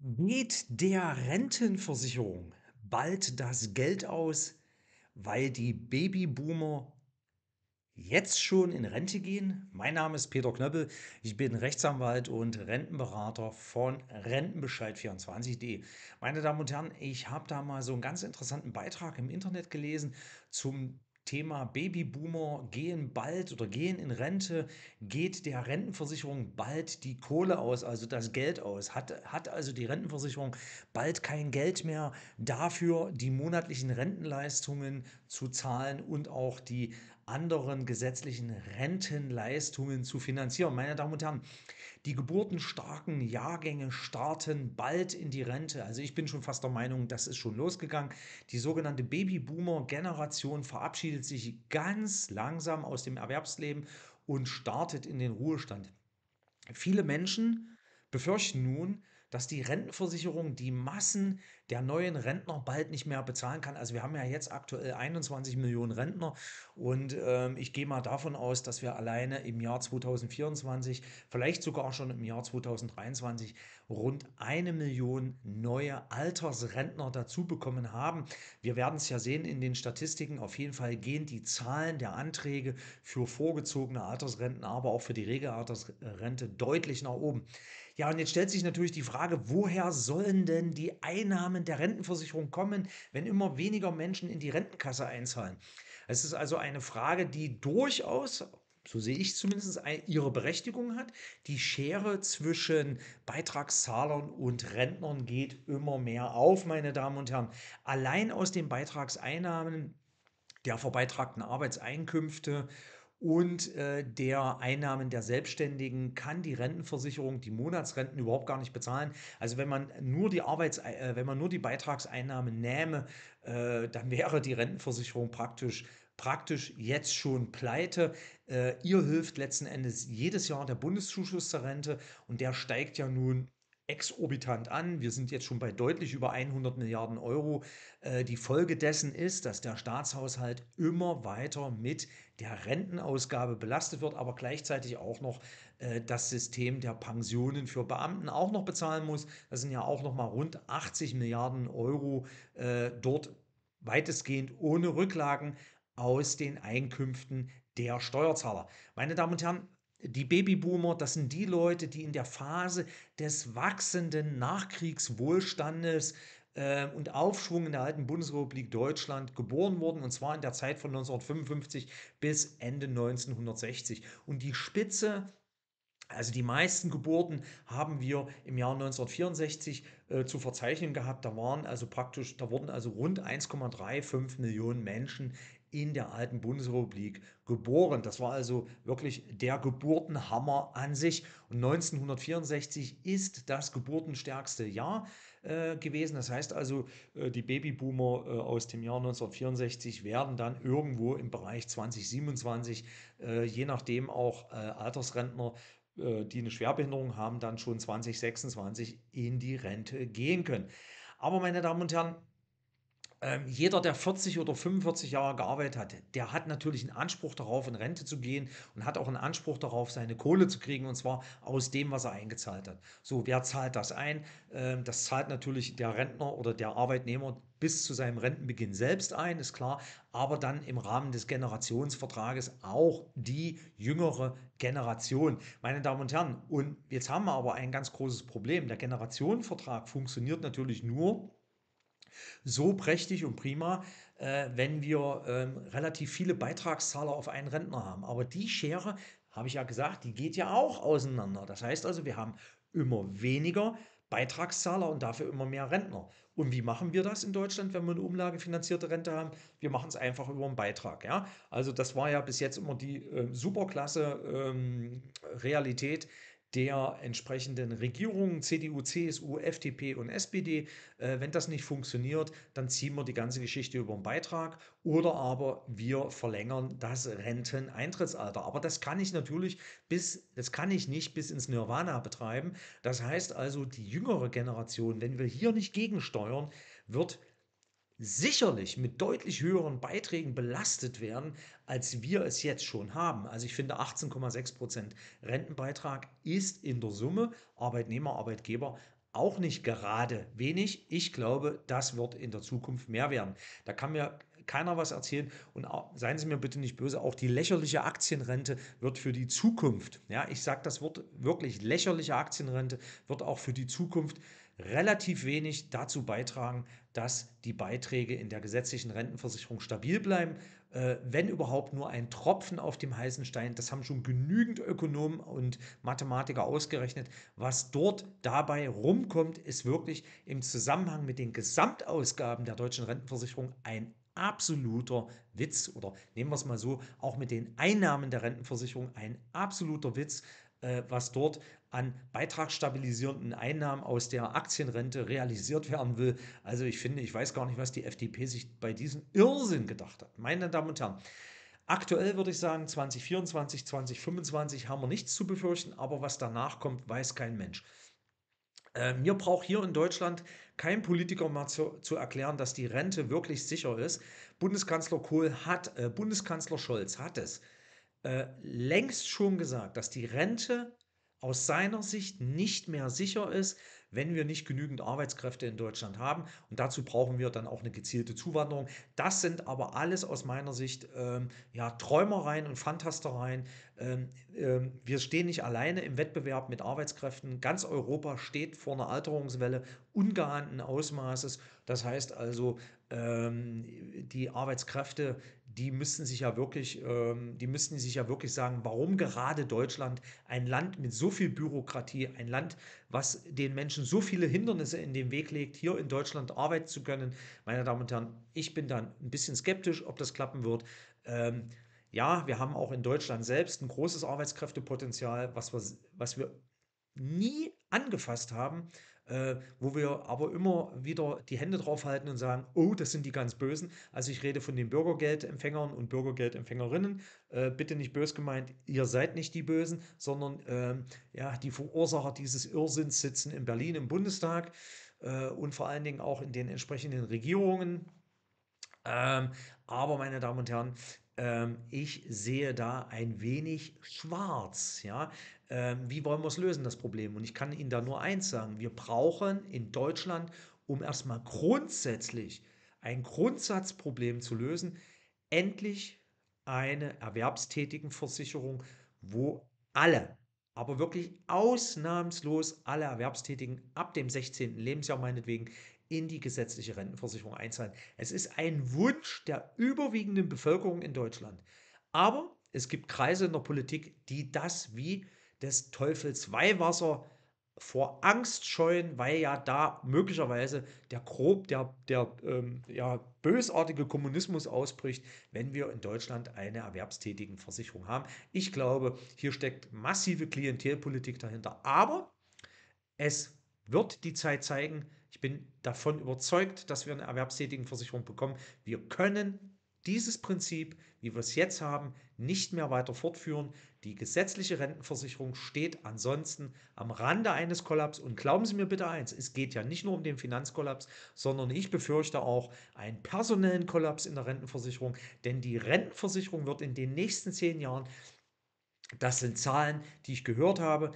Geht der Rentenversicherung bald das Geld aus, weil die Babyboomer jetzt schon in Rente gehen? Mein Name ist Peter Knöppel, ich bin Rechtsanwalt und Rentenberater von Rentenbescheid24.de. Meine Damen und Herren, ich habe da mal so einen ganz interessanten Beitrag im Internet gelesen zum Thema Babyboomer gehen bald oder gehen in Rente, geht der Rentenversicherung bald die Kohle aus, also das Geld aus. Hat, hat also die Rentenversicherung bald kein Geld mehr dafür, die monatlichen Rentenleistungen zu zahlen und auch die anderen gesetzlichen Rentenleistungen zu finanzieren. Meine Damen und Herren, die geburtenstarken Jahrgänge starten bald in die Rente. Also ich bin schon fast der Meinung, das ist schon losgegangen. Die sogenannte Babyboomer-Generation verabschiedet sich ganz langsam aus dem Erwerbsleben und startet in den Ruhestand. Viele Menschen befürchten nun, dass die Rentenversicherung die Massen der neuen Rentner bald nicht mehr bezahlen kann. Also wir haben ja jetzt aktuell 21 Millionen Rentner und ähm, ich gehe mal davon aus, dass wir alleine im Jahr 2024, vielleicht sogar schon im Jahr 2023, rund eine Million neue Altersrentner dazu bekommen haben. Wir werden es ja sehen in den Statistiken. Auf jeden Fall gehen die Zahlen der Anträge für vorgezogene Altersrenten, aber auch für die Regelaltersrente deutlich nach oben. Ja, und jetzt stellt sich natürlich die Frage, woher sollen denn die Einnahmen der Rentenversicherung kommen, wenn immer weniger Menschen in die Rentenkasse einzahlen? Es ist also eine Frage, die durchaus so sehe ich zumindest, ihre Berechtigung hat. Die Schere zwischen Beitragszahlern und Rentnern geht immer mehr auf, meine Damen und Herren. Allein aus den Beitragseinnahmen der verbeitragten Arbeitseinkünfte und äh, der Einnahmen der Selbstständigen kann die Rentenversicherung die Monatsrenten überhaupt gar nicht bezahlen. Also wenn man nur die Arbeits äh, wenn man nur die Beitragseinnahmen nähme, äh, dann wäre die Rentenversicherung praktisch praktisch jetzt schon pleite. Äh, ihr hilft letzten Endes jedes Jahr der Bundeszuschuss zur Rente und der steigt ja nun exorbitant an. Wir sind jetzt schon bei deutlich über 100 Milliarden Euro. Äh, die Folge dessen ist, dass der Staatshaushalt immer weiter mit der Rentenausgabe belastet wird, aber gleichzeitig auch noch äh, das System der Pensionen für Beamten auch noch bezahlen muss. Das sind ja auch noch mal rund 80 Milliarden Euro äh, dort weitestgehend ohne Rücklagen aus den Einkünften der Steuerzahler. Meine Damen und Herren, die Babyboomer, das sind die Leute, die in der Phase des wachsenden Nachkriegswohlstandes äh, und Aufschwung in der alten Bundesrepublik Deutschland geboren wurden, und zwar in der Zeit von 1955 bis Ende 1960. Und die Spitze also die meisten Geburten haben wir im Jahr 1964 äh, zu verzeichnen gehabt. Da waren also praktisch, da wurden also rund 1,35 Millionen Menschen in der alten Bundesrepublik geboren. Das war also wirklich der Geburtenhammer an sich. Und 1964 ist das geburtenstärkste Jahr äh, gewesen. Das heißt also, äh, die Babyboomer äh, aus dem Jahr 1964 werden dann irgendwo im Bereich 2027, äh, je nachdem auch äh, Altersrentner äh, die eine Schwerbehinderung haben, dann schon 2026 in die Rente gehen können. Aber meine Damen und Herren, ähm, jeder, der 40 oder 45 Jahre gearbeitet hat, der hat natürlich einen Anspruch darauf, in Rente zu gehen und hat auch einen Anspruch darauf, seine Kohle zu kriegen und zwar aus dem, was er eingezahlt hat. So, wer zahlt das ein? Ähm, das zahlt natürlich der Rentner oder der Arbeitnehmer bis zu seinem Rentenbeginn selbst ein, ist klar, aber dann im Rahmen des Generationsvertrages auch die jüngere Generation. Meine Damen und Herren, und jetzt haben wir aber ein ganz großes Problem. Der Generationenvertrag funktioniert natürlich nur, so prächtig und prima, äh, wenn wir ähm, relativ viele Beitragszahler auf einen Rentner haben. Aber die Schere, habe ich ja gesagt, die geht ja auch auseinander. Das heißt also, wir haben immer weniger Beitragszahler und dafür immer mehr Rentner. Und wie machen wir das in Deutschland, wenn wir eine umlagefinanzierte Rente haben? Wir machen es einfach über einen Beitrag. Ja? Also das war ja bis jetzt immer die äh, superklasse ähm, Realität, der entsprechenden Regierungen, CDU, CSU, FDP und SPD. Äh, wenn das nicht funktioniert, dann ziehen wir die ganze Geschichte über den Beitrag oder aber wir verlängern das Renteneintrittsalter. Aber das kann ich natürlich bis, das kann ich nicht bis ins Nirvana betreiben. Das heißt also, die jüngere Generation, wenn wir hier nicht gegensteuern, wird sicherlich mit deutlich höheren Beiträgen belastet werden, als wir es jetzt schon haben. Also ich finde 18,6% Prozent Rentenbeitrag ist in der Summe Arbeitnehmer, Arbeitgeber auch nicht gerade wenig. Ich glaube, das wird in der Zukunft mehr werden. Da kann mir keiner was erzählen. Und seien Sie mir bitte nicht böse, auch die lächerliche Aktienrente wird für die Zukunft, ja, ich sage das Wort wirklich lächerliche Aktienrente, wird auch für die Zukunft relativ wenig dazu beitragen, dass die Beiträge in der gesetzlichen Rentenversicherung stabil bleiben. Äh, wenn überhaupt nur ein Tropfen auf dem heißen Stein, das haben schon genügend Ökonomen und Mathematiker ausgerechnet. Was dort dabei rumkommt, ist wirklich im Zusammenhang mit den Gesamtausgaben der deutschen Rentenversicherung ein absoluter Witz oder nehmen wir es mal so, auch mit den Einnahmen der Rentenversicherung ein absoluter Witz äh, was dort an beitragsstabilisierenden Einnahmen aus der Aktienrente realisiert werden will. Also ich finde, ich weiß gar nicht, was die FDP sich bei diesem Irrsinn gedacht hat. Meine Damen und Herren, aktuell würde ich sagen, 2024, 2025 haben wir nichts zu befürchten, aber was danach kommt, weiß kein Mensch. Äh, mir braucht hier in Deutschland kein Politiker mehr zu, zu, erklären, dass die Rente wirklich sicher ist. Bundeskanzler Kohl hat, äh, Bundeskanzler Scholz hat es äh, längst schon gesagt, dass die Rente aus seiner Sicht nicht mehr sicher ist, wenn wir nicht genügend Arbeitskräfte in Deutschland haben. Und dazu brauchen wir dann auch eine gezielte Zuwanderung. Das sind aber alles aus meiner Sicht ähm, ja, Träumereien und Fantastereien. Ähm, ähm, wir stehen nicht alleine im Wettbewerb mit Arbeitskräften. Ganz Europa steht vor einer Alterungswelle ungeahnten Ausmaßes. Das heißt also, ähm, die Arbeitskräfte die müssten sich ja wirklich, ähm, die müssen sich ja wirklich sagen, warum gerade Deutschland, ein Land mit so viel Bürokratie, ein Land, was den Menschen so viele Hindernisse in den Weg legt, hier in Deutschland arbeiten zu können. Meine Damen und Herren, ich bin dann ein bisschen skeptisch, ob das klappen wird. Ähm, ja, wir haben auch in Deutschland selbst ein großes Arbeitskräftepotenzial, was wir, was wir nie angefasst haben äh, wo wir aber immer wieder die Hände draufhalten und sagen, oh, das sind die ganz Bösen. Also ich rede von den Bürgergeldempfängern und Bürgergeldempfängerinnen. Äh, bitte nicht bös gemeint, ihr seid nicht die Bösen, sondern ähm, ja, die Verursacher dieses Irrsinns sitzen in Berlin im Bundestag äh, und vor allen Dingen auch in den entsprechenden Regierungen. Ähm, aber meine Damen und Herren, ähm, ich sehe da ein wenig schwarz. Ja? Ähm, wie wollen wir es lösen, das Problem? Und ich kann Ihnen da nur eins sagen, wir brauchen in Deutschland, um erstmal grundsätzlich ein Grundsatzproblem zu lösen, endlich eine Erwerbstätigenversicherung, wo alle, aber wirklich ausnahmslos alle Erwerbstätigen ab dem 16. Lebensjahr meinetwegen in die gesetzliche Rentenversicherung einzahlen. Es ist ein Wunsch der überwiegenden Bevölkerung in Deutschland. Aber es gibt Kreise in der Politik, die das wie des Teufels Weihwasser vor Angst scheuen, weil ja da möglicherweise der grob, der, der ähm, ja, bösartige Kommunismus ausbricht, wenn wir in Deutschland eine Versicherung haben. Ich glaube, hier steckt massive Klientelpolitik dahinter. Aber es wird die Zeit zeigen, ich bin davon überzeugt, dass wir eine Erwerbstätigenversicherung bekommen. Wir können dieses Prinzip, wie wir es jetzt haben, nicht mehr weiter fortführen. Die gesetzliche Rentenversicherung steht ansonsten am Rande eines Kollaps. Und glauben Sie mir bitte eins, es geht ja nicht nur um den Finanzkollaps, sondern ich befürchte auch einen personellen Kollaps in der Rentenversicherung. Denn die Rentenversicherung wird in den nächsten zehn Jahren, das sind Zahlen, die ich gehört habe,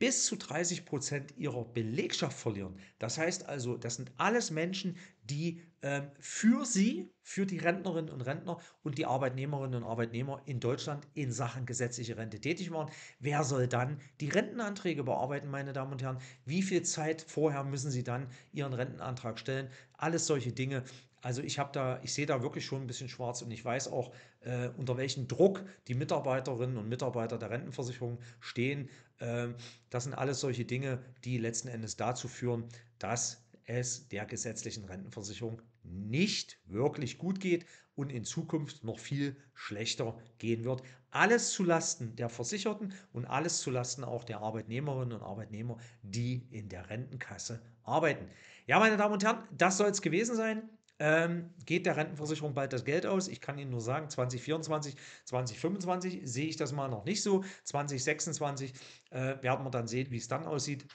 bis zu 30 Prozent ihrer Belegschaft verlieren. Das heißt also, das sind alles Menschen, die ähm, für sie, für die Rentnerinnen und Rentner und die Arbeitnehmerinnen und Arbeitnehmer in Deutschland in Sachen gesetzliche Rente tätig waren. Wer soll dann die Rentenanträge bearbeiten, meine Damen und Herren? Wie viel Zeit vorher müssen sie dann ihren Rentenantrag stellen? Alles solche Dinge. Also ich habe da, ich sehe da wirklich schon ein bisschen schwarz und ich weiß auch, äh, unter welchem Druck die Mitarbeiterinnen und Mitarbeiter der Rentenversicherung stehen. Ähm, das sind alles solche Dinge, die letzten Endes dazu führen, dass es der gesetzlichen Rentenversicherung nicht wirklich gut geht und in Zukunft noch viel schlechter gehen wird. Alles zu Lasten der Versicherten und alles zu Lasten auch der Arbeitnehmerinnen und Arbeitnehmer, die in der Rentenkasse arbeiten. Ja, meine Damen und Herren, das soll es gewesen sein ähm, geht der Rentenversicherung bald das Geld aus. Ich kann Ihnen nur sagen, 2024, 2025 sehe ich das mal noch nicht so. 2026 äh, werden wir dann sehen, wie es dann aussieht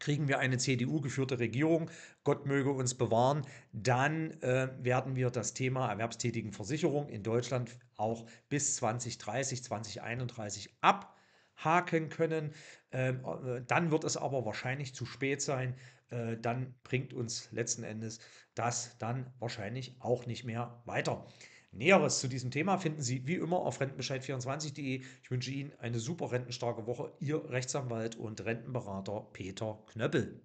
kriegen wir eine CDU-geführte Regierung, Gott möge uns bewahren, dann äh, werden wir das Thema erwerbstätigen Versicherung in Deutschland auch bis 2030, 2031 abhaken können. Ähm, äh, dann wird es aber wahrscheinlich zu spät sein, äh, dann bringt uns letzten Endes das dann wahrscheinlich auch nicht mehr weiter. Näheres zu diesem Thema finden Sie wie immer auf rentenbescheid24.de. Ich wünsche Ihnen eine super rentenstarke Woche. Ihr Rechtsanwalt und Rentenberater Peter Knöppel.